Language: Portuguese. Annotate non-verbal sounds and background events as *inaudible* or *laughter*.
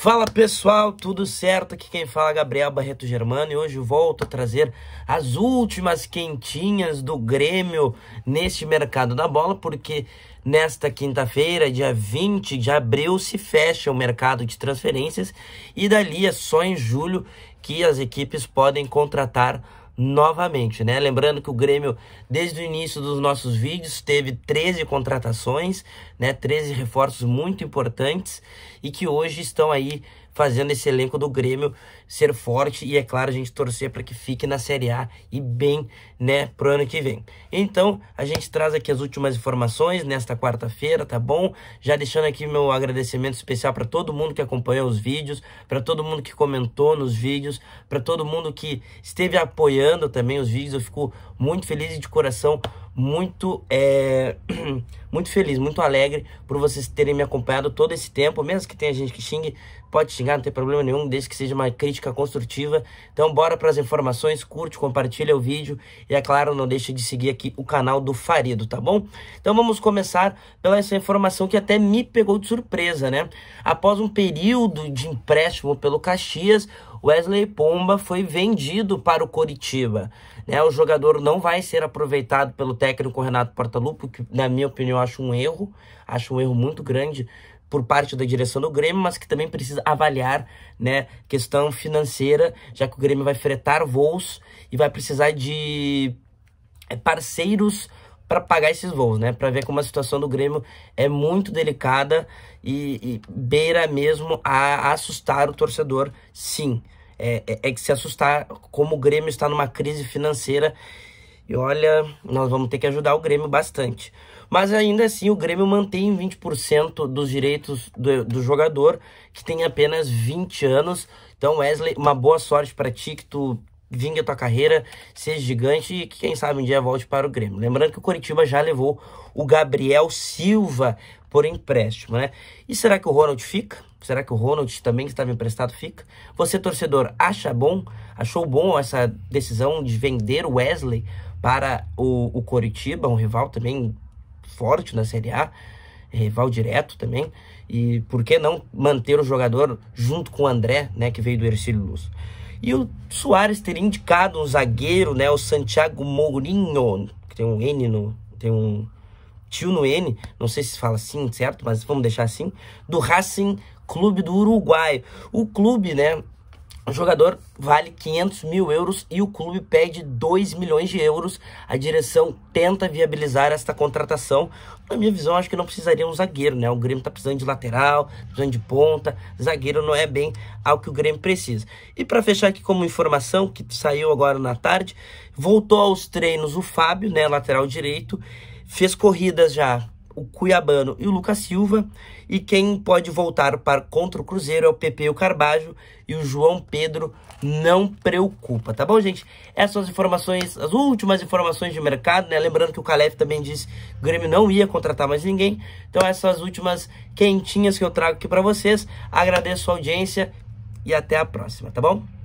Fala pessoal, tudo certo? Aqui quem fala é Gabriel Barreto Germano e hoje volto a trazer as últimas quentinhas do Grêmio neste mercado da bola, porque nesta quinta-feira, dia 20 de abril, se fecha o mercado de transferências e dali é só em julho que as equipes podem contratar novamente, né? Lembrando que o Grêmio, desde o início dos nossos vídeos, teve 13 contratações, né? 13 reforços muito importantes e que hoje estão aí fazendo esse elenco do Grêmio ser forte e, é claro, a gente torcer para que fique na Série A e bem, né, pro ano que vem. Então, a gente traz aqui as últimas informações nesta quarta-feira, tá bom? Já deixando aqui meu agradecimento especial para todo mundo que acompanhou os vídeos, para todo mundo que comentou nos vídeos, para todo mundo que esteve apoiando também os vídeos. Eu fico muito feliz e de coração muito, é, *clears throat* muito feliz, muito alegre por vocês terem me acompanhado todo esse tempo. Mesmo que tenha gente que xingue, pode xingar, não tem problema nenhum, desde que seja uma crítica construtiva. Então, bora para as informações, curte, compartilha o vídeo e, é claro, não deixe de seguir aqui o canal do Farido, tá bom? Então, vamos começar pela essa informação que até me pegou de surpresa, né? Após um período de empréstimo pelo Caxias, Wesley Pomba foi vendido para o Coritiba. Né? O jogador não vai ser aproveitado pelo técnico Renato Portaluppi, que na minha opinião acho um erro, acho um erro muito grande por parte da direção do Grêmio, mas que também precisa avaliar, né, questão financeira, já que o Grêmio vai fretar voos e vai precisar de é, parceiros para pagar esses voos, né? Para ver como a situação do Grêmio é muito delicada e, e beira mesmo a, assustar o torcedor, sim. É, é, é que se assustar como o Grêmio está numa crise financeira e olha, nós vamos ter que ajudar o Grêmio bastante. Mas ainda assim, o Grêmio mantém 20% dos direitos do, do, jogador, que tem apenas 20 anos. Então, Wesley, uma boa sorte para ti, que tu vingue a tua carreira, seja gigante e que quem sabe um dia volte para o Grêmio. Lembrando que o Coritiba já levou o Gabriel Silva por empréstimo, né? E será que o Ronald fica? Será que o Ronald também que estava emprestado fica? Você torcedor acha bom? Achou bom essa decisão de vender o Wesley para o, o Coritiba, um rival também forte na Série A? rival direto também, e por que não manter o jogador junto com o André, né, que veio do Ercílio Luz? E o Soares teria indicado um zagueiro, né, o Santiago Mourinho, que tem um N no, tem um tio no N, não sei se fala assim, certo, mas vamos deixar assim, do Racing Clube do Uruguai. O clube, né, o jogador vale 500 mil euros e o clube pede 2 milhões de euros. A direção tenta viabilizar esta contratação. Na minha visão, acho que não precisaria um zagueiro, né? O Grêmio tá precisando de lateral, precisando de ponta. Zagueiro não é bem algo que o Grêmio precisa. E para fechar aqui como informação, que saiu agora na tarde, voltou aos treinos o Fábio, né? Lateral direito. Fez corridas já o Cuiabano e o Lucas Silva. E quem pode voltar para contra o Cruzeiro é o PP o Carbajo e o João Pedro não preocupa, tá bom, gente? Essas são as informações, as últimas informações de mercado, né? Lembrando que o Calef também disse que o Grêmio não ia contratar mais ninguém. Então essas são as últimas quentinhas que eu trago aqui para vocês. Agradeço a audiência e até a próxima, tá bom?